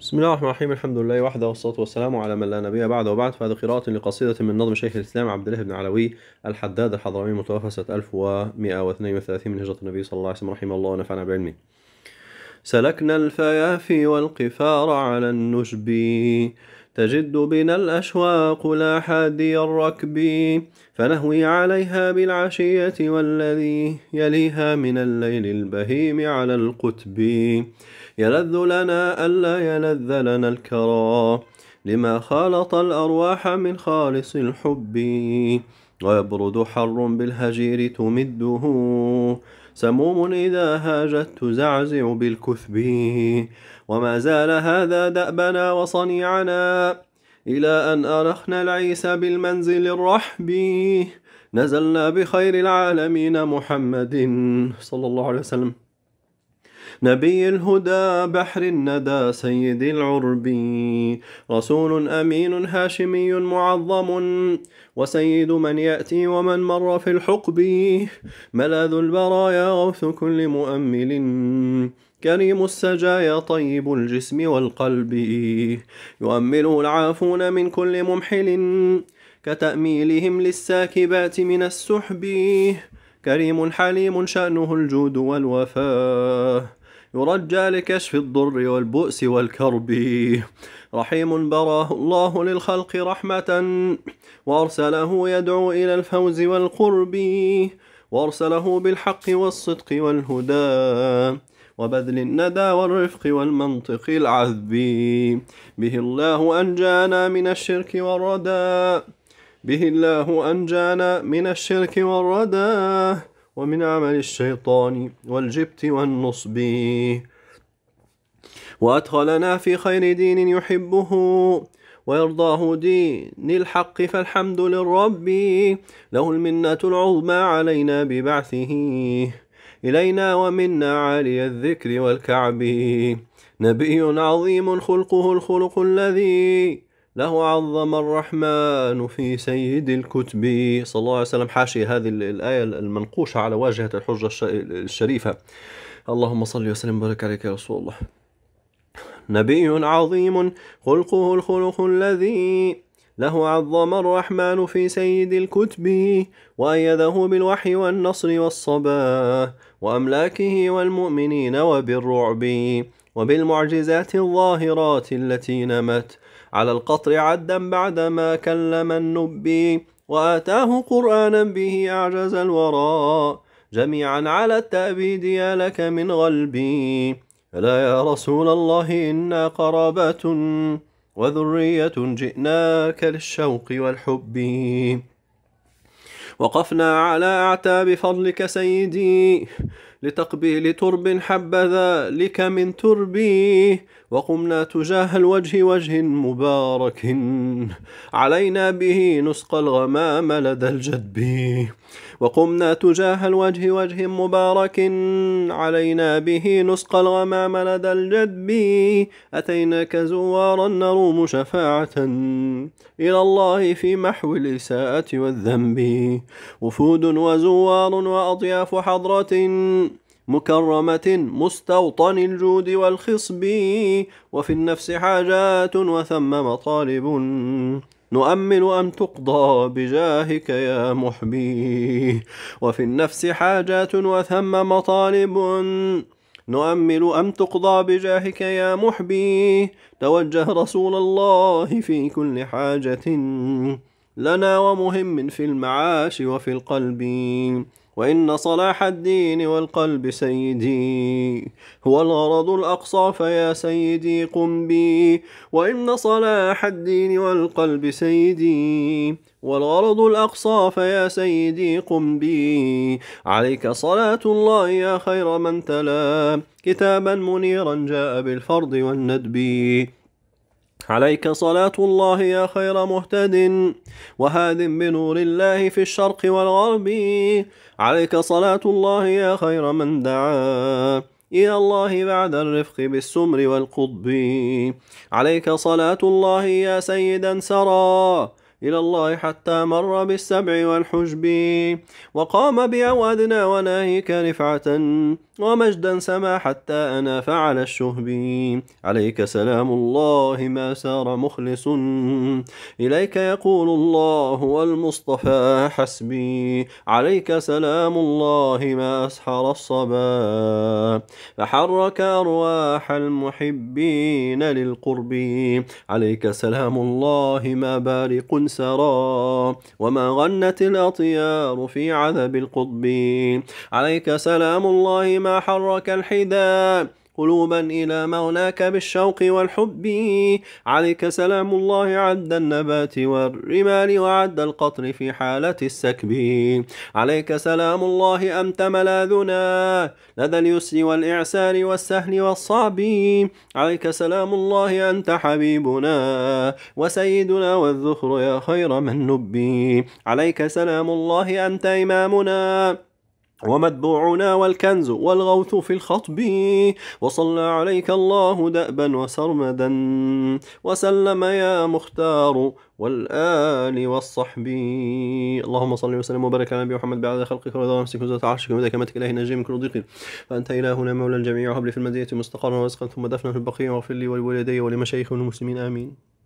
بسم الله الرحمن الرحيم الحمد لله وحده والصلاة والسلام على من لا نبي بعده وبعد فهذه قراءة لقصيدة من نظم شيخ الإسلام عبد الله بن علوي الحداد الحضرمي المتوفى سنة 1132 من هجرة النبي صلى الله عليه وسلم رحمه الله ونفعنا بعلمه سلكنا الفيافي والقفار على النجب تجد بنا الأشواق لا حادي الركب فنهوي عليها بالعشية والذي يليها من الليل البهيم على القتب يلذ لنا ألا يلذ لنا الكرى لما خالط الأرواح من خالص الحب ويبرد حر بالهجير تمده سموم إذا هاجت تزعزع بالكثب وما زال هذا دأبنا وصنيعنا إلى أن أرخنا العيسى بالمنزل الرحبي نزلنا بخير العالمين محمد صلى الله عليه وسلم نبي الهدى بحر الندى سيد العرب رسول أمين هاشمي معظم وسيد من يأتي ومن مر في الحقب ملاذ البرايا غوث كل مؤمل كريم السجايا طيب الجسم والقلب يؤمله العافون من كل ممحل كتأميلهم للساكبات من السحب كريم حليم شأنه الجود والوفاه يرجى لكشف الضر والبؤس والكرب رحيم براه الله للخلق رحمة وأرسله يدعو إلى الفوز والقرب وأرسله بالحق والصدق والهدى وبذل الندى والرفق والمنطق العذب به الله أنجانا من الشرك والردى به الله أنجانا من الشرك والردى ومن عمل الشيطان والجبت والنصب وأدخلنا في خير دين يحبه ويرضاه دين الحق فالحمد للرب له المنة العظمى علينا ببعثه إلينا ومنا عالي الذكر والكعب نبي عظيم خلقه الخلق الذي له عظم الرحمن في سيد الكتب صلى الله عليه وسلم حاشي هذه الآية المنقوشة على واجهة الحجة الشريفة اللهم صل وسلم وبارك عليك يا رسول الله نبي عظيم خلقه الخلق الذي له عظم الرحمن في سيد الكتب وأيده بالوحي والنصر والصبا وأملاكه والمؤمنين وبالرعب وبالمعجزات الظاهرات التي نمت على القطر عدا بعدما كلم النبي وآتاه قرآنا به أعجز الوراء جميعا على التأبيد يا لك من غلبي ألا يا رسول الله إنا قرابة وذرية جئناك للشوق والحب وقفنا على أعتاب فضلك سيدي لتقبيل ترب حبذا لك من تربيه وقمنا تجاه الوجه وجه مبارك علينا به نسقى الغمام لدى الجدب وقمنا تجاه الوجه وجه مبارك علينا به نسقى الغمام لدى الجدب أتيناك زوارا نروم شفاعة إلى الله في محو الإساءة والذنب وفود وزوار وأطياف حضرة مكرمة مستوطن الجود والخصب وفي النفس حاجات وثم مطالب نؤمل أن تقضى بجاهك يا محبي وفي النفس حاجات وثم مطالب نؤمل أن تقضى بجاهك يا محبي توجه رسول الله في كل حاجة لنا ومهم في المعاش وفي القلب وإن صلاح الدين والقلب سيدي هو الغرض الأقصى فيا سيدي قم بي وإن صلاح الدين والقلب سيدي والغرض الأقصى فيا سيدي قم بي عليك صلاة الله يا خير من تلا كتابا منيرا جاء بالفرض والندب عليك صلاة الله يا خير مهتد وهاد بنور الله في الشرق والغرب عليك صلاة الله يا خير من دعا إلى الله بعد الرفق بالسمر والقطب عليك صلاة الله يا سيدا سرى إلى الله حتى مر بالسبع والحجب وقام بأوادنا وناهيك رفعة ومجدا سما حتى أنا فعل الشهب عليك سلام الله ما سار مخلص إليك يقول الله والمصطفى حسبي عليك سلام الله ما أسحر الصبا فحرك أرواح المحبين للقرب عليك سلام الله ما بارق سرى وما غنت الأطيار في عذب القطب عليك سلام الله ما حرك الحذاء قلوبا إلى مغناك بالشوق والحب عليك سلام الله عد النبات والرمال وعد القطر في حالة السكب عليك سلام الله أنت ملاذنا لدى اليسر والإعسار والسهل والصعب عليك سلام الله أنت حبيبنا وسيدنا والذخر يا خير من نبي عليك سلام الله أنت إمامنا طيب. ومتبوعنا والكنز والغوث في الخطب وصلى عليك الله دأبا وسرمدا وسلم يا مختار والآل والصحب اللهم صل وسلم وبارك على نبي محمد بعد خلقك ورضا نفسك وزاد عرشك ومدى كمتك إلهي نجي من كل ضيق فأنت إلهنا مولى الجميع وهب لي في المدينة مستقرا ورزقا ثم دفنا في البقية واغفر لي ولوالدي ولمشايخ المسلمين آمين